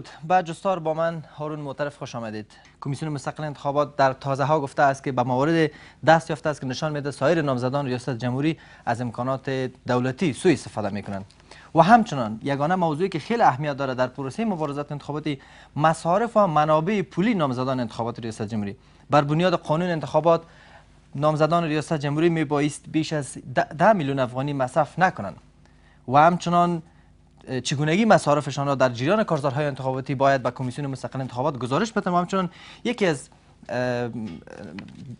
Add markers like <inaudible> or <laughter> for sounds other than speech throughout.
درود بعد جستار با من هارون معترف خوش آمدید کمیسیون مستقل انتخابات در تازه ها گفته است که به موارد دست یافته است که نشان میده سایر نامزدان ریاست جمهوری از امکانات دولتی سوی استفاده میکنند و همچنان یگانه موضوعی که خیلی اهمیت داره در پروسه مبارزات انتخاباتی مصارف و منابع پولی نامزدان انتخابات ریاست جمهوری بر بنیاد قانون انتخابات نامزدان ریاست جمهوری بایست بیش از ده میلیون افغانی مصرف نکنند و همچنان چگونگی مصارفشان را در جریان کارزارهای انتخاباتی باید به کمیسیون مستقل انتخابات گزارش بدهم همچنان یکی از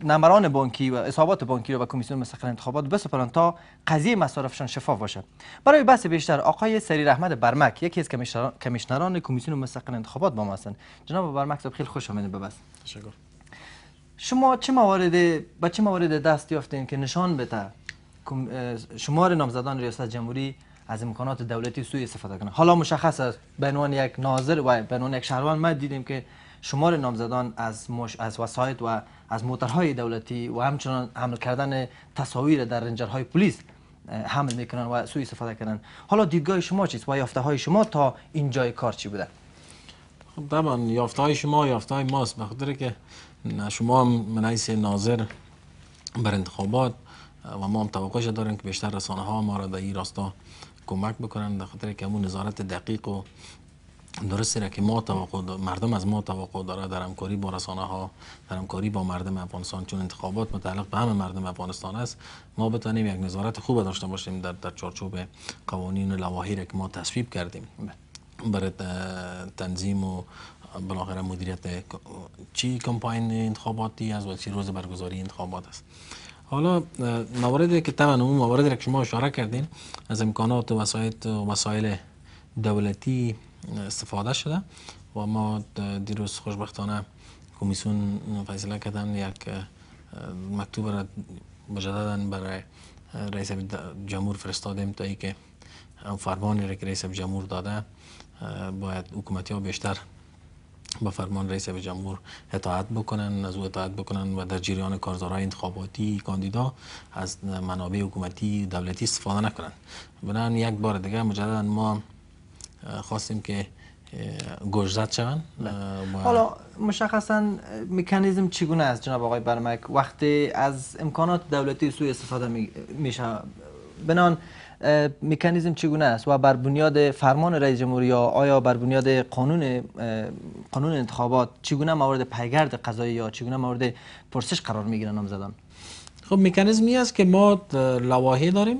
نمران بانکی و حسابات بانکی را به کمیسیون مستقل انتخابات بسپارند تا قضیه مصارفشان شفاف باشد برای بحث بیشتر آقای سری رحمت برمک یکی از کمیشنران کمیسیون مستقل انتخابات با ما هستند جناب برمک صاحب خیلی خوش آمدید به بس تشکر شما چه موارد با چه دست یافتین که نشان بده شمار نامزدان ریاست جمهوری از امکانات دولتی سوی استفاده کنند حالا مشخص است به عنوان یک ناظر و به عنوان یک شهروند ما دیدیم که شمار نامزدان از مش... از وسایط و از موترهای دولتی و همچنان حمل کردن تصاویر در رنجرهای پلیس حمل میکنن و سوء استفاده کردن حالا دیدگاه شما چیست و یافته های شما تا این جای کار چی بوده خب طبعا یافته های شما یافته های ماست به خاطر که شما منعیس ناظر بر انتخابات و ما هم توقعش داریم که بیشتر رسانه ها ما را در این راستا کمک بکنن در خاطر که همون نظارت دقیق و درسته را که ما توقع مردم از ما توقع داره در همکاری با رسانه ها در همکاری با مردم افغانستان چون انتخابات متعلق به همه مردم افغانستان است ما بتانیم یک نظارت خوب داشته باشیم در, در چارچوب قوانین و را که ما تصویب کردیم برای تنظیم و بالاخره مدیریت چی کمپاین انتخاباتی از و چی روز برگزاری انتخابات است حالا مواردی که طبعا اون مواردی که شما اشاره کردین از امکانات و وسایل و وسایل دولتی استفاده شده و ما دیروز خوشبختانه کمیسیون فیصله کردن یک مکتوب را مجددا برای رئیس جمهور فرستادیم تا ای که فرمانی را که رئیس جمهور داده باید حکومتی ها بیشتر با فرمان رئیس جمهور اطاعت بکنن از او اطاعت بکنن و در جریان کارزارهای انتخاباتی کاندیدا از منابع حکومتی دولتی استفاده نکنن بنابراین یک بار دیگه مجددا ما خواستیم که گوشزد شوند. بله. حالا مشخصا مکانیزم چگونه است جناب آقای برمک وقتی از امکانات دولتی سوی استفاده میشه بنان مکانیزم چگونه است و بر بنیاد فرمان رئیس جمهور یا آیا بر بنیاد قانون قانون انتخابات چگونه مورد پیگرد قضایی یا چگونه مورد پرسش قرار میگیرن نامزدان خب مکانیزمی است که ما لوایح داریم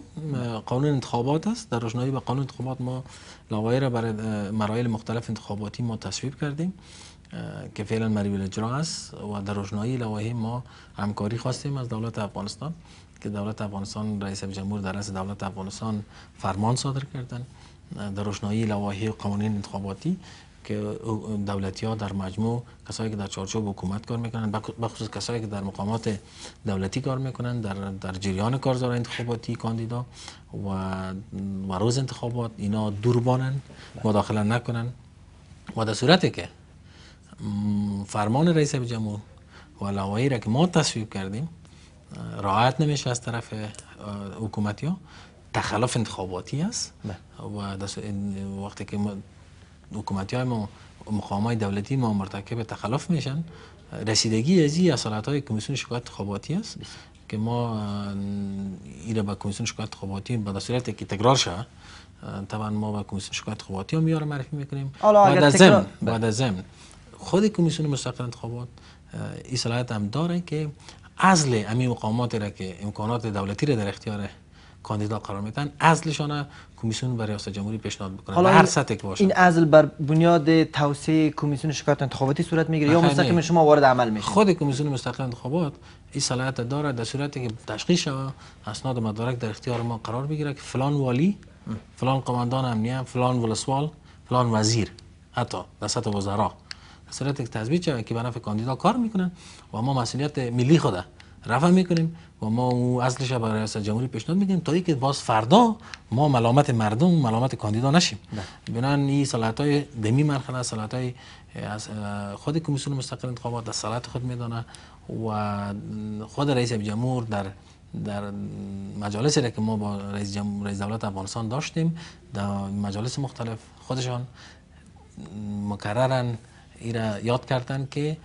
قانون انتخابات است در روشنایی به قانون انتخابات ما لوایح را برای مراحل مختلف انتخاباتی ما تصویب کردیم که فعلا مریول اجرا است و در روشنایی لوایح ما همکاری خواستیم از دولت افغانستان که دولت افغانستان رئیس جمهور در رأس دولت افغانستان فرمان صادر کردن در روشنایی لواحی قوانین انتخاباتی که دولتی ها در مجموع کسایی که در چارچوب حکومت کار میکنن بخصوص کسایی که در مقامات دولتی کار میکنن در, در جریان کارزار انتخاباتی کاندیدا و, و روز انتخابات اینا دوربانن مداخله نکنن و در صورتی که فرمان رئیس جمهور و لوایی را که ما تصویب کردیم راحت نمیشه از طرف حکومتی ها تخلف انتخاباتی است بله. و وقتی که حکومتی های ما مقام های دولتی ما مرتکب تخلاف میشن رسیدگی از این اصالت های کمیسیون شکایت انتخاباتی است که ما ایره به کمیسیون شکایت انتخاباتی به صورت که تکرار شد طبعا ما به کمیسیون شکایت انتخاباتی ها میاره معرفی میکنیم بعد از زمن بعد از خود کمیسیون مستقل انتخابات ای صلاحیت هم داره که ازل امی مقاماتی را که امکانات دولتی را در اختیار کاندیدا قرار میدن اصلشان کمیسیون برای ریاست جمهوری پیشنهاد میکنه هر سطح باشه این ازل بر بنیاد توصیه کمیسیون شکایت انتخاباتی صورت میگیره یا مستقیم شما وارد عمل میشه خود کمیسیون مستقل انتخابات این صلاحیت داره در صورتی که تشخیص شوه اسناد و مدارک در اختیار ما قرار بگیره که فلان والی فلان قماندان امنیه فلان ولسوال فلان وزیر حتی در سطح وزرا صورت تضبیط شده که به نفع کاندیدا کار میکنن و ما مسئولیت ملی خود رفع میکنیم و ما او اصلش به رئیس جمهوری پیشنهاد میدیم تا اینکه باز فردا ما ملامت مردم و ملامت کاندیدا نشیم بله. بنان این صلاحیت های دمی مرحله صلاحیت های از خود کمیسیون مستقل انتخابات در صلاحیت خود میدانه و خود رئیس جمهور در در مجالسی که ما با رئیس, جمهور رئیس دولت افغانستان داشتیم در مجالس مختلف خودشان مکررن ایرا یاد کردن که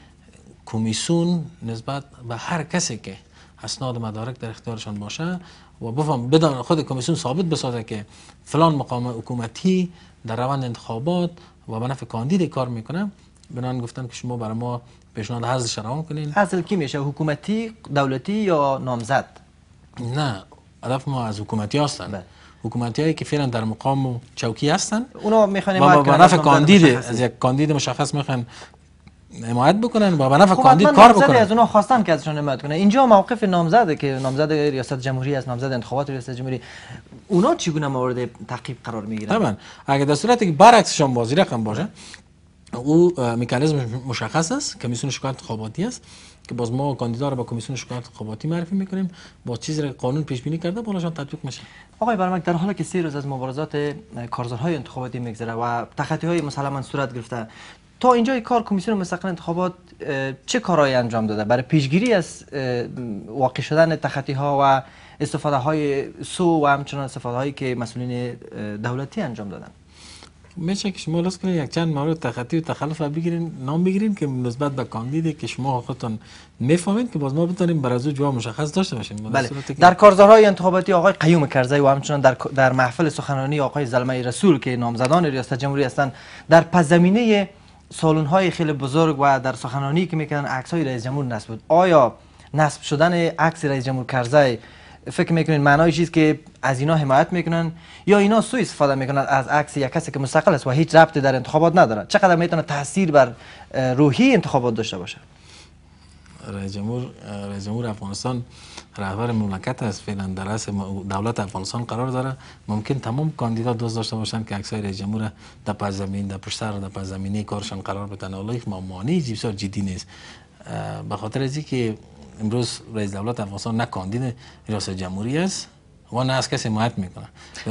کمیسون نسبت به هر کسی که اسناد مدارک در اختیارشان باشه و بفهم بدان خود کمیسون ثابت بسازه که فلان مقام حکومتی در روند انتخابات و به نفع کاندید کار میکنه بنان گفتن که شما برای ما پیشنهاد حذف شرام کنین اصل کی میشه حکومتی دولتی یا نامزد نه هدف ما از حکومتی هستن بله. حکومتی هایی که فعلا در مقام و چوکی هستن اونا میخوان با نفع کاندید از یک کاندید مشخص میخوان حمایت بکنن با نفع خب، کاندید کار بکنن از اونا خواستم که ازشون حمایت کنه اینجا موقف نامزده که نامزد ریاست جمهوری است نامزد انتخابات ریاست جمهوری اونا چگونه مورد تعقیب قرار میگیرن طبعا اگر در صورتی که برعکسشان بازی رقم باشه او مکانیزم مشخص است کمیسیون شکایت انتخاباتی است که باز ما کاندیدا رو با کمیسیون شکایت انتخاباتی معرفی میکنیم با چیزی که قانون پیش بینی کرده بالاشان تطبیق میشه آقای برمک در حال که سه روز از مبارزات کارزارهای انتخاباتی میگذره و تخطیه های مسلما صورت گرفته تا اینجا کار کمیسیون مستقل انتخابات چه کارهایی انجام داده برای پیشگیری از واقع شدن تخطی ها و استفاده های سو و همچنان استفاده هایی که مسئولین دولتی انجام دادن؟ میشه که شما لازم کنید یک چند مورد تخطی و تخلف بگیرین نام بگیرین که نسبت به کاندیده که شما خودتون میفهمید که باز ما بتونیم بر از جواب مشخص داشته باشیم بله. در کارزارهای انتخاباتی آقای قیوم کرزی و همچنان در در محفل سخنرانی آقای زلمه رسول که نامزدان ریاست جمهوری هستند در زمینه سالن های خیلی بزرگ و در سخنرانی که میکنن عکس های رئیس جمهور نصب بود آیا نصب شدن عکس رئیس جمهور کرزی فکر میکنین معنای چیز که از اینا حمایت میکنن یا اینا سوء استفاده میکنن از عکس یک کسی که مستقل است و هیچ ربطی در انتخابات نداره چقدر میتونه تاثیر بر روحی انتخابات داشته باشه رئیس جمهور رئیس جمهور افغانستان رهبر مملکت است فعلا در رأس دولت افغانستان قرار داره ممکن تمام کاندیدا دوست داشته باشن که اکثر رئیس جمهور در پس زمین در پشت سر در پس زمینه کارشان قرار بدن ولی مانعی جیبسار جدی نیست به خاطر از که امروز رئیس دولت افغانستان نه کاندید ریاست جمهوری است و نه از کسی حمایت میکنه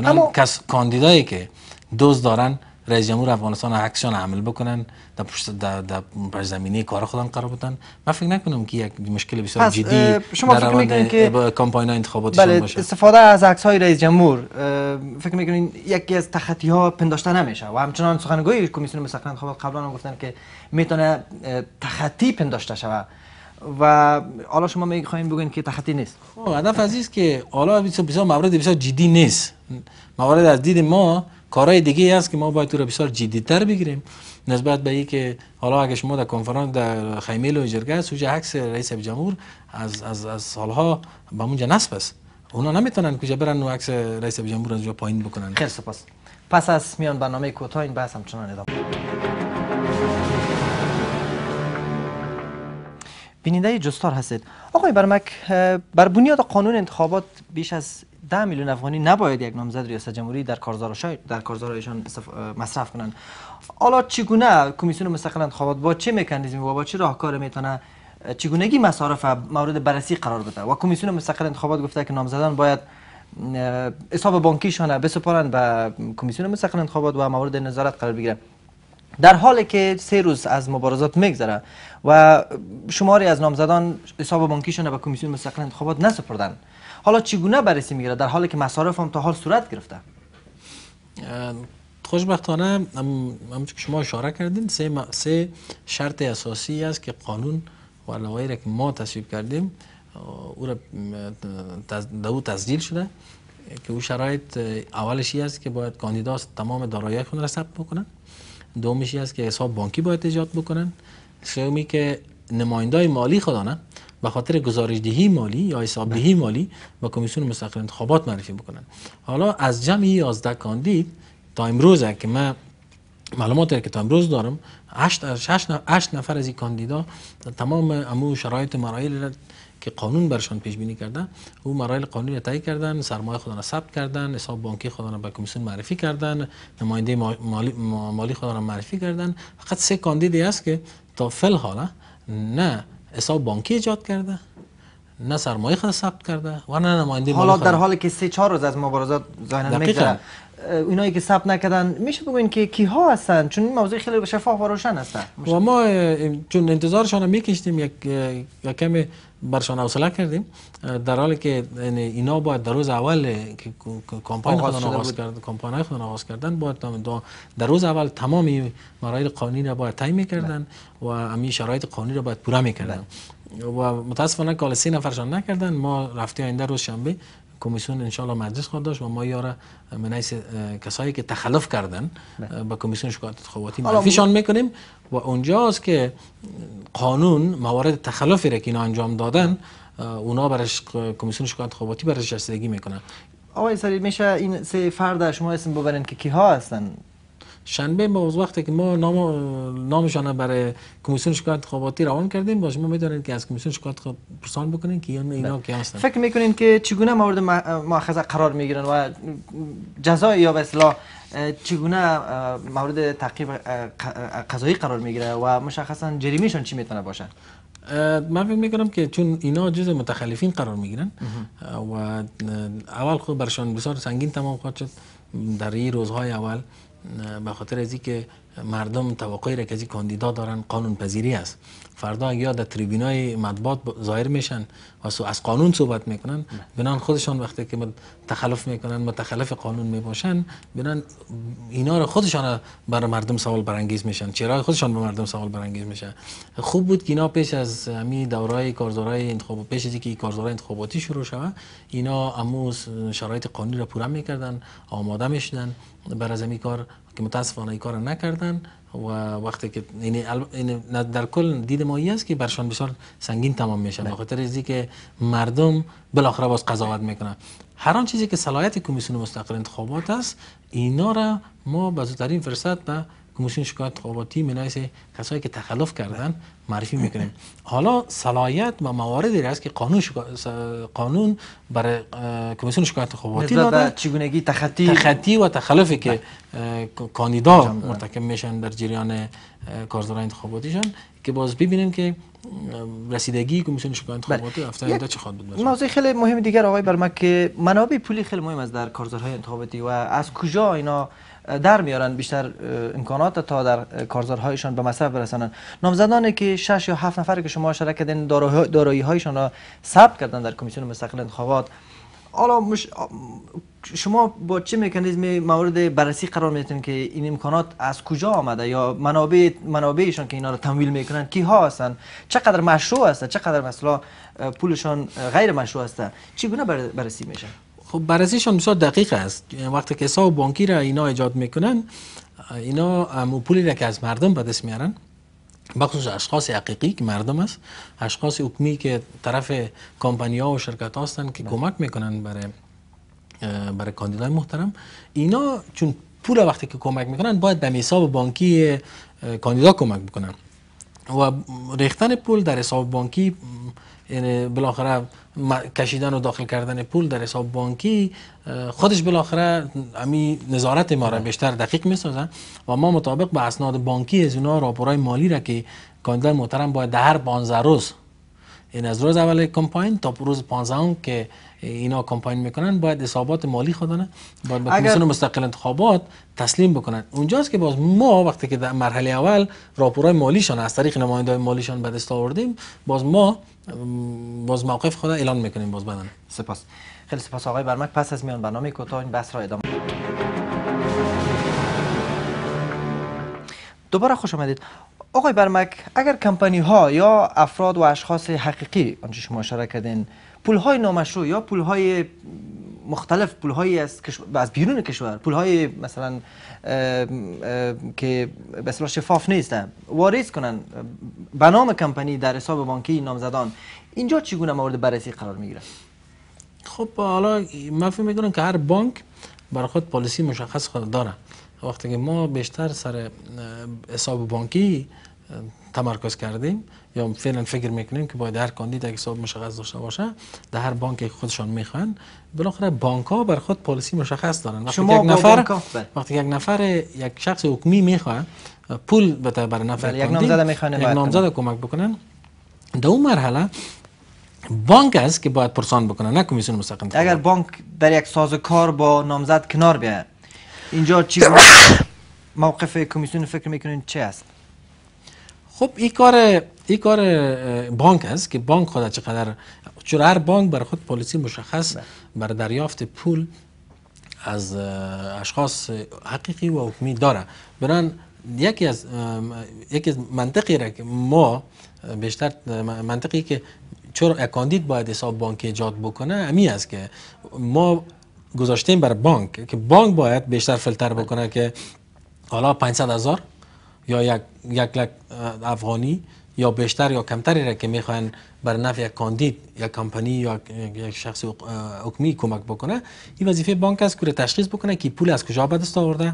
اما کس کاندیدایی که دوز دارن رئیس جمهور افغانستان عکسشان عمل بکنن در پشت در, زمینه کار خودن قرار بدن من فکر نکنم که یک مشکل بسیار جدی شما در میکنین که کمپاین انتخاباتی بله باشه استفاده از عکس های رئیس جمهور فکر میکنین یکی از تخطی ها پنداشته نمیشه و همچنان سخنگوی کمیسیون مستقل انتخابات قبلا هم گفتن که میتونه تخطی پنداشته شود و حالا شما میخواین بگوین که تخطی نیست خب هدف از است که حالا بسیار مورد بسیار جدی نیست موارد از دید ما کارهای دیگه است که ما باید تو را بسیار تر بگیریم نسبت به این که حالا اگه شما در کنفرانس در خیمیل و جرگه سوژه عکس رئیس جمهور از از از سالها به اونجا نصب است اونا نمیتونن کجا برن و عکس رئیس جمهور از جا پایین بکنن خیر سپاس پس از میان برنامه کوتاه این بحث همچنان ادامه بیننده جستار هستید آقای برمک بر بنیاد قانون انتخابات بیش از ده میلیون افغانی نباید یک نامزد ریاست جمهوری در کارزار در کارزارشان مصرف کنند حالا چگونه کمیسیون مستقل انتخابات با چه مکانیزمی و با چه راهکار میتونه چگونگی مصارف مورد بررسی قرار بده و کمیسیون مستقل انتخابات گفته که نامزدان باید حساب بانکیشان بسپارند به کمیسیون مستقل انتخابات و مورد نظارت قرار بگیرند در حالی که سه روز از مبارزات میگذره و شماری از نامزدان حساب بانکیشان به کمیسیون مستقل انتخابات نسپردن حالا چگونه بررسی میگیره در حالی که مصارف هم تا حال صورت گرفته خوشبختانه همونطور که شما اشاره کردین سه, سه شرط اساسی است که قانون و لوایر که ما تصویب کردیم او را دو او شده که او شرایط اولشی است که باید کاندیدا تمام دارایی خود را ثبت بکنن دومیشی است که حساب بانکی باید ایجاد بکنن سومی که نماینده مالی خودانه به خاطر گزارش دهی مالی یا حساب مالی و کمیسیون مستقل انتخابات معرفی بکنن حالا از جمع 11 کاندید تا امروز که من معلومات که تا امروز دارم 8 نفر از این کاندیدا تمام امو شرایط مراحل که قانون برشان پیش بینی کرده او مراحل قانونی تایی کردن سرمایه خود را ثبت کردن حساب بانکی خود را به کمیسیون معرفی کردن نماینده مالی, مالی خود را معرفی کردن فقط سه کاندیدی است که تا فل حالا نه حساب بانکی ایجاد کرده نه سرمایه خود ثبت کرده و نه نماینده حالا در حالی که سه چهار روز از مبارزات ظاهرا اینایی که ثبت نکردن میشه بگوین که کیها هستن چون این موضوع خیلی شفاف و روشن هستن و ما چون انتظارشان میکشتیم یک یک کمی برشان اوصله کردیم در حالی که یعنی اینا باید در روز اول که کمپانی خود آغاز کردن باید در روز اول تمام مراحل قانونی را باید تایم میکردن بله. و امی شرایط قانونی رو باید پورا میکردن بله. و متاسفانه کال سه نفرشان نکردن ما رفته آینده روز شنبه کمیسیون انشالله مجلس خواهد داشت و ما یاره منیس کسایی که تخلف کردن بله. با کمیسیون شکایت خواهاتی منفیشان میکنیم و اونجاست که قانون موارد تخلفی را که انجام دادن اونا برش کمیسیون شکایت خواهاتی برش جستگی میکنن آقای سرید میشه این سه فرد شما اسم ببرین که ها هستن شنبه از وقتی که ما نام نامشان برای کمیسیون شکایت خواباتی روان کردیم باش ما میدونید که از کمیسیون شکایت خب پرسان بکنین که اینا بله. کی هستن فکر میکنین که چگونه مورد مؤاخذه قرار میگیرن و جزای یا به اصطلاح چگونه مورد تعقیب قضایی قرار میگیره و مشخصا جریمیشون چی میتونه باشه من فکر میکنم که چون اینا جزء متخلفین قرار میگیرن و اول خود خب برشان بسیار سنگین تمام خواهد شد در این روزهای اول به خاطر از که مردم توقعی را که از کاندیدا دارن قانون پذیری است فردا اگه در تریبینای مطبوعات ظاهر میشن و از قانون صحبت میکنن بنان خودشان وقتی که تخلف میکنن متخلف قانون میباشن بنان اینا رو خودشان بر مردم سوال برانگیز میشن چرا خودشان به مردم سوال برانگیز میشن خوب بود که اینا پیش از همین دورای کارزارای انتخاب پیش از اینکه کارزارای انتخاباتی شروع شوه اینا امو شرایط قانونی را پوره میکردن آماده میشدن برای زمین کار که متاسفانه این کار نکردن و وقتی که یعنی این یعنی در کل دید ما است که برشان بسیار سنگین تمام میشن بله. به خاطر اینکه که مردم بالاخره باز قضاوت میکنن هر آن چیزی که صلاحیت کمیسیون مستقل انتخابات است اینا را ما به زودترین فرصت به کمیسیون شکایت انتخاباتی منایسه کسایی که تخلف کردن معرفی میکنیم حالا صلاحیت و مواردی است که قانون قانون برای کمیسیون شکایت انتخاباتی داده چگونگی تخطی تخطی و تخلفی که بله. کاندیدا مرتکب میشن در جریان کارزار انتخاباتیشان که باز ببینیم که رسیدگی کمیسیون شکایت انتخاباتی بله. هفته آینده چه خواهد بود خیلی مهم دیگر آقای برمک که منابع پولی خیلی مهم از در کارزارهای انتخاباتی و از کجا اینا در میارن بیشتر امکانات تا در کارزارهایشان به مصرف برسانن نامزدانی که شش یا هفت نفر که شما شرکت کردین دارایی هایشان را ثبت کردن در کمیسیون مستقل انتخابات حالا مش... شما با چه مکانیزمی مورد بررسی قرار میتونید که این امکانات از کجا آمده یا منابع منابعشان که اینا رو تمویل میکنن کی ها هستن چقدر مشروع هستن چقدر مثلا پولشان غیر مشروع هستن گونه بررسی میشه خب بررسیشان بسیار دقیق است وقتی که حساب بانکی را اینا ایجاد میکنن اینا امو پولی را که از مردم به دست میارن بخصوص اشخاص حقیقی که مردم است اشخاص حکمی که طرف کمپانی ها و شرکت هستند که بله. کمک میکنن برای برای کاندیدای محترم اینا چون پول وقتی که کمک میکنن باید به حساب بانکی کاندیدا کمک میکنن و ریختن پول در حساب بانکی یعنی بالاخره کشیدن و داخل کردن پول در حساب بانکی خودش بالاخره امی نظارت ما را بیشتر دقیق میسازن و ما مطابق به اسناد بانکی از اونا راپورای مالی را که کاندیدای محترم باید در هر 15 روز این یعنی از روز اول کمپاین تا روز 15 که اینا کمپاین میکنن باید حسابات مالی خودانه باید به کمیسیون مستقل انتخابات تسلیم بکنن اونجاست که باز ما وقتی که در مرحله اول مالی مالیشان از طریق نمایندهای مالیشان به دست آوردیم باز ما باز موقف خود اعلان میکنیم باز بدن سپاس خیلی سپاس آقای برمک پس از میان برنامه کوتاه این بحث را ادامه دوباره خوش آمدید آقای برمک اگر کمپانی ها یا افراد و اشخاص حقیقی آنچه شما اشاره کردین های نامشروع یا های مختلف پول از از بیرون کشور های مثلا که مثلا شفاف نیسته واریز کنن به نام کمپانی در حساب بانکی نامزدان اینجا چگونه مورد بررسی قرار میگیره خب حالا من فکر میکنم که هر بانک برای خود پالیسی مشخص خود داره وقتی که ما بیشتر سر حساب بانکی تمرکز کردیم یا فعلا فکر میکنیم که باید هر کاندید اگه حساب مشخص داشته باشه در هر بانکی که خودشان میخوان بالاخره بانک ها بر خود پالیسی مشخص دارن وقتی یک نفر وقتی یک نفر یک شخص حکمی میخوان پول به بر نفر بله، یک نامزد میخوان یک کمک بکنن در اون مرحله بانک است که باید پرسان بکنن نه کمیسیون مستقیم اگر بانک در یک کار با نامزد کنار بیا اینجا چی <coughs> موقف کمیسیون فکر میکنین چه است خب این کار این کار بانک است که بانک خود چقدر چون هر بانک بر خود پالیسی مشخص بله. بر دریافت پول از اشخاص حقیقی و حکمی داره بران یکی از یکی از منطقی را که ما بیشتر منطقی که چرا اکاندید باید حساب بانکی ایجاد بکنه امی است که ما گذاشتیم بر بانک که بانک باید بیشتر فلتر بله. بکنه که حالا 500 هزار یا یک, یک لک افغانی یا بیشتر یا کمتری را که میخواین بر نفع یک کاندید یا کمپانی یا یک شخص حکمی کمک بکنه این وظیفه بانک است که تشخیص بکنه که پول از کجا به دست آورده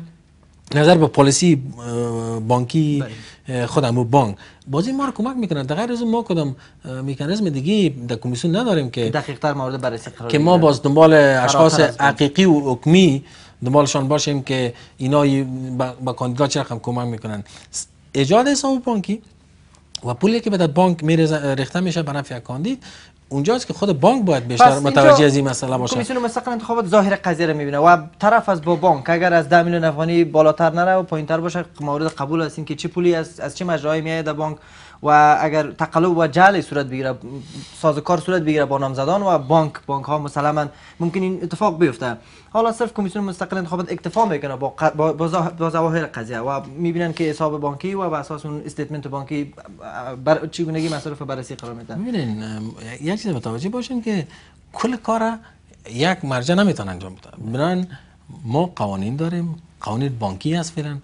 نظر به پالیسی بانکی بله. خودم و بانک بازی ما رو کمک میکنن در غیر از ما کدام مکانیزم دیگه در کمیسیون نداریم که دقیق تر مورد بررسی قرار که ما باز دنبال اشخاص حقیقی و حکمی دنبالشان باشیم که اینا با کاندیدا چه کمک میکنن ایجاد حساب بانکی و پولی که به بانک میره ریخته میشه به نفع کاندید اونجاست که خود بانک باید بیشتر متوجه از این مسئله باشه کمیسیون مستقل انتخابات ظاهر قضیه رو میبینه و طرف از با بانک اگر از 10 میلیون افغانی بالاتر نره و پایینتر باشه مورد قبول هستین که چه پولی از از چه مجرایی میاد بانک و اگر تقلب و جعل صورت بگیره سازکار صورت بگیره با نامزدان و بانک بانک ها مسلما ممکن این اتفاق بیفته حالا صرف کمیسیون مستقل انتخابات اکتفا میکنه با ق... با, قضیه و میبینن که حساب بانکی و بر اساس اون استیتمنت بانکی بر چگونگی مصارف بررسی قرار میدن میبینین یک چیز متوجه باشین که کل کار یک مرجع نمیتونه انجام بده ما قوانین داریم قوانین بانکی هست فعلا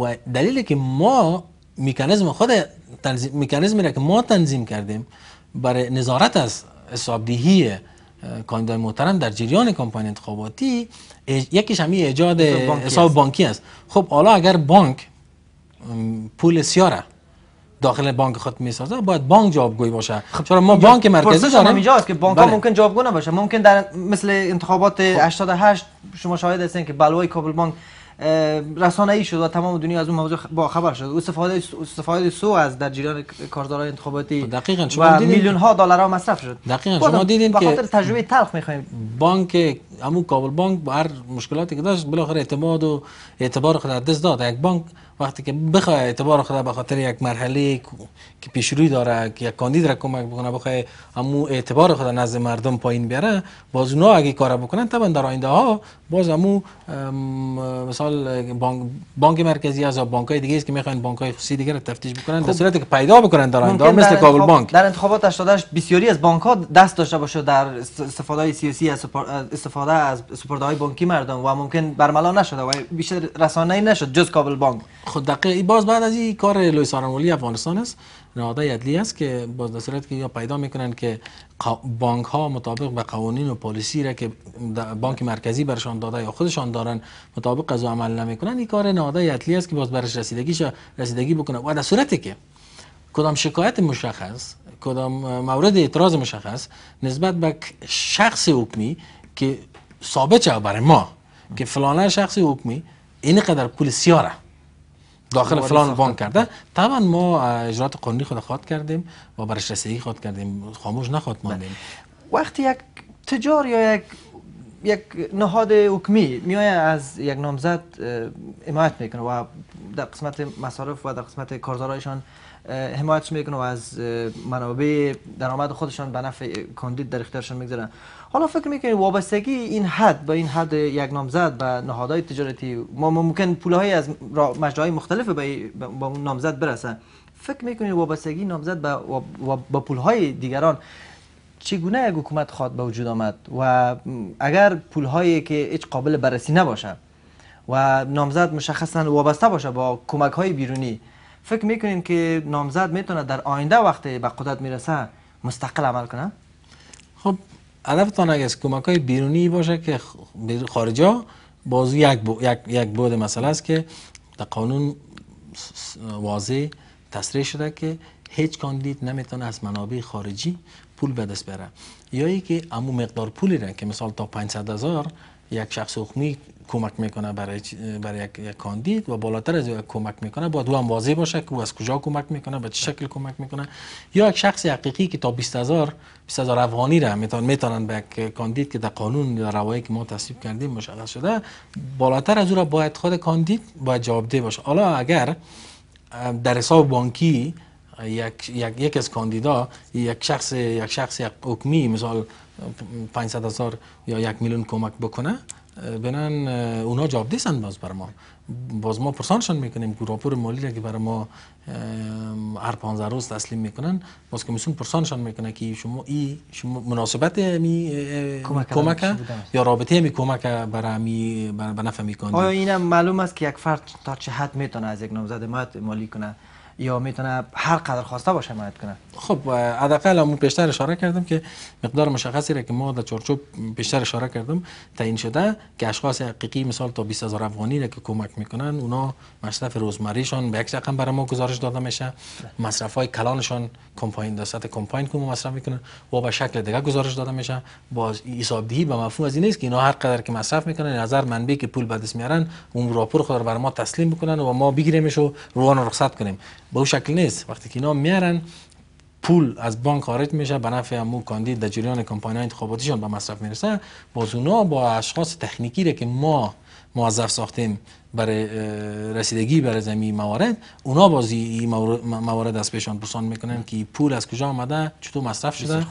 و دلیلی که ما میکانیزم خود تنظیم مکانیزمی را که ما تنظیم کردیم برای نظارت از حسابدهی کاندیدای محترم در جریان کمپانی انتخاباتی یکیش همی ایجاد حساب بانکی است خب حالا اگر بانک پول سیاره داخل بانک خود می سازه باید بانک جوابگوی باشه خب چرا ما بانک مرکزی داریم اینجاست که بانک بله. ممکن جوابگو نباشه ممکن در مثل انتخابات 88 خب. شما شاهد هستین که بلوای کابل بانک رسانه ای شد و تمام دنیا از اون موضوع با خبر شد استفاده سو از در جریان کارزارهای انتخاباتی خب، دقیقاً و میلیون ها دلار ها مصرف شد دقیقاً شما دیدین که خاطر تجربه تلخ میخوایم بانک همون کابل بانک با هر مشکلاتی که داشت بالاخره اعتماد و اعتبار خود دست داد یک بانک وقتی که بخوای اعتبار خدا به خاطر یک مرحله که پیشروی داره که یک کاندید را کمک بکنه بخوای همو اعتبار خدا نزد مردم پایین بیاره باز اونا اگه کار بکنن طبعا در آینده ها باز همو مثال بانک, بانک مرکزی از بانک های دیگه است که میخوان بانک های خصوصی دیگه را تفتیش بکنن در خب. صورتی که پیدا بکنن در آینده مثل کابل بانک در انتخابات 88 بسیاری از بانک ها دست داشته باشه در استفاده های سیاسی از استفاده از سپرده های بانکی مردم و ممکن برملا نشده و بیشتر رسانه نشد جز کابل بانک خود خب این باز بعد از این کار لویس سارمولی افغانستان است نهاده عدلی است که باز در که یا پیدا میکنن که بانک ها مطابق به قوانین و پالیسی را که بانک مرکزی برشان داده یا خودشان دارن مطابق از عمل نمیکنن این کار نهاده عدلی است که باز برش رسیدگیش رسیدگی بکنه و در صورتی که کدام شکایت مشخص کدام مورد اعتراض مشخص نسبت به شخص حکمی که ثابت شد برای ما که فلانه شخص حکمی اینقدر پول سیاره داخل فلان بانک کرده طبعا ما اجرات قانونی خود خواهد کردیم و برش رسیدگی خواهد کردیم خاموش نخواهد بله. ماندیم وقتی یک تجار یا یک یک نهاد حکمی میای از یک نامزد حمایت میکنه و در قسمت مصارف و در قسمت کارزارایشان حمایت میکنه و از منابع درآمد خودشان به نفع کاندید در اختیارشان میگذارن حالا فکر میکنید وابستگی این حد با این حد یک نامزد به نهادهای تجارتی ما ممکن پولهای از مجراهای مختلف به با اون نامزد برسه فکر میکنید وابستگی نامزد به با پولهای دیگران چگونه یک حکومت خواد به وجود آمد و اگر پولهایی که هیچ قابل بررسی نباشه و نامزد مشخصا وابسته باشه با کمک های بیرونی فکر میکنید که نامزد میتونه در آینده وقتی به قدرت میرسه مستقل عمل کنه خب هدفتان اگه از کمک های بیرونی باشه که خارجا باز یک, بو، یک،, بود مسئله است که در قانون واضح تصریح شده که هیچ کاندید نمیتونه از منابع خارجی پول به دست بره یا ای که امو مقدار پولی را که مثال تا 500 هزار یک شخص حکمی کمک میکنه برای, برای یک, کاندید و بالاتر از یک کمک میکنه باید او هم واضح باشه که او از کجا کمک میکنه به چه بله. شکل کمک میکنه یا یک شخص حقیقی که تا 20000 20000 افغانی را میتونن میتونن به یک کاندید که در قانون یا روایی که ما تصویب کردیم مشخص شده بالاتر از او را باید خود کاندید باید جوابده باشه حالا اگر در حساب بانکی یک, یک, یک از کاندیدا یک شخص یک شخص یک حکمی مثال 500 هزار یا یک میلیون کمک بکنه بنان اونا جواب دیسن باز بر ما باز ما پرسانشان میکنیم که راپور مالی که برای ما هر پانزه روز تسلیم میکنن باز کمیسون پرسانشان میکنه که شما ای شما مناسبت می کمک یا رابطه می کمک برای می به نفع میکنه آیا اینم معلوم است که یک فرد تا چه حد میتونه از یک نامزد مالی کنه یا میتونه هر قدر خواسته باشه حمایت کنه خب حداقل من پیشتر اشاره کردم که مقدار مشخصی را که ما در چارچوب بیشتر اشاره کردم تعیین شده که اشخاص حقیقی مثال تا 20000 افغانی را که کمک میکنن اونا مصرف روزمریشان به یک رقم برای ما گزارش داده میشه مصرف های کلانشان کمپاین دسته کمپاین کو مصرف میکنن و به شکل دیگه گزارش داده میشه با حسابدهی به مفهوم از این نیست که اینا هر قدر که مصرف میکنن نظر منبعی که پول بدست میارن اون راپور خود بر ما تسلیم میکنن و ما بگیریمش و روان رخصت کنیم به شکل نیست وقتی که اینا میارن پول از بانک خارج میشه به نفع امو کاندید در جریان کمپانی انتخاباتیشان به مصرف میرسه باز اونا با اشخاص تکنیکی را که ما موظف ساختیم برای رسیدگی برای زمین موارد اونا بازی این موارد از پیشان پرسان میکنن که پول از کجا آمده چطور مصرف شده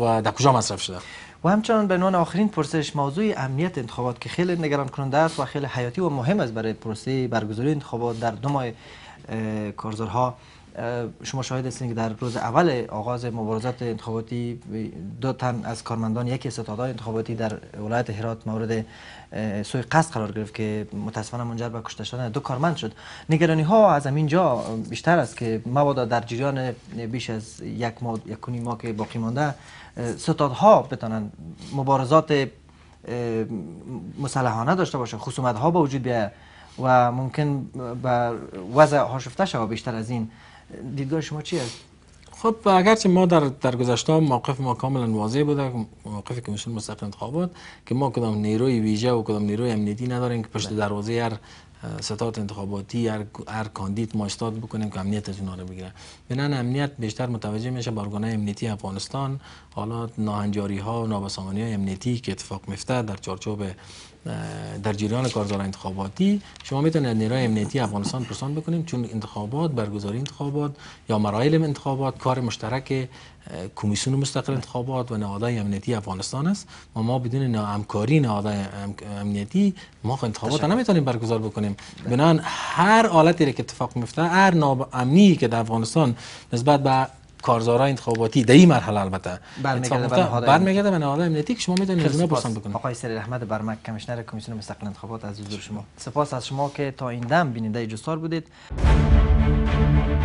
و در کجا مصرف شده و همچنان به نوان آخرین پرسش موضوع امنیت انتخابات که خیلی نگران کننده است و خیلی حیاتی و مهم است برای پروسه برگزاری انتخابات در دو کارزارها شما شاهد هستید که در روز اول آغاز مبارزات انتخاباتی دو تن از کارمندان یکی ستادهای انتخاباتی در ولایت هرات مورد سوی قصد قرار گرفت که متاسفانه منجر به کشته شدن دو کارمند شد نگرانی ها از همین بیشتر است که مبادا در جریان بیش از یک ماه یک ماه که باقی مانده ستادها بتانن مبارزات مسلحانه داشته باشه خصومت ها با وجود بیاید و ممکن به وضع آشفته شوا بیشتر از این دیدگاه شما چی است خب اگرچه ما در در گذشته موقف ما کاملا واضح بوده موقف کمیسیون مستقل انتخابات که ما کدام نیروی ویژه و کدام نیروی امنیتی نداریم که پشت بله. دروازه هر ستاد انتخاباتی هر, هر کاندید ما بکنیم که امنیت از اونا رو بگیره بنان امنیت بیشتر متوجه میشه های امنیتی افغانستان حالا ناهنجاری ها و نابسامانی های امنیتی که اتفاق میفته در چارچوب در جریان کارزار انتخاباتی شما میتونید نیروی امنیتی افغانستان پرسان بکنیم چون انتخابات برگزاری انتخابات یا مرایل انتخابات کار مشترک کمیسیون مستقل انتخابات و نهادهای امنیتی افغانستان است و ما بدون همکاری نهادهای امنیتی ما انتخابات نمیتونیم برگزار بکنیم بنان هر حالتی که اتفاق میفته هر ناامنی که در افغانستان نسبت به کارزارهای انتخاباتی در این مرحله البته برمیگرده به نهادهای امنیتی که شما میتونید از پرسان بکنید آقای رحمت برمک کمیشنر کمیسیون مستقل انتخابات از حضور شما سپاس از شما که تا این دم بیننده جسار بودید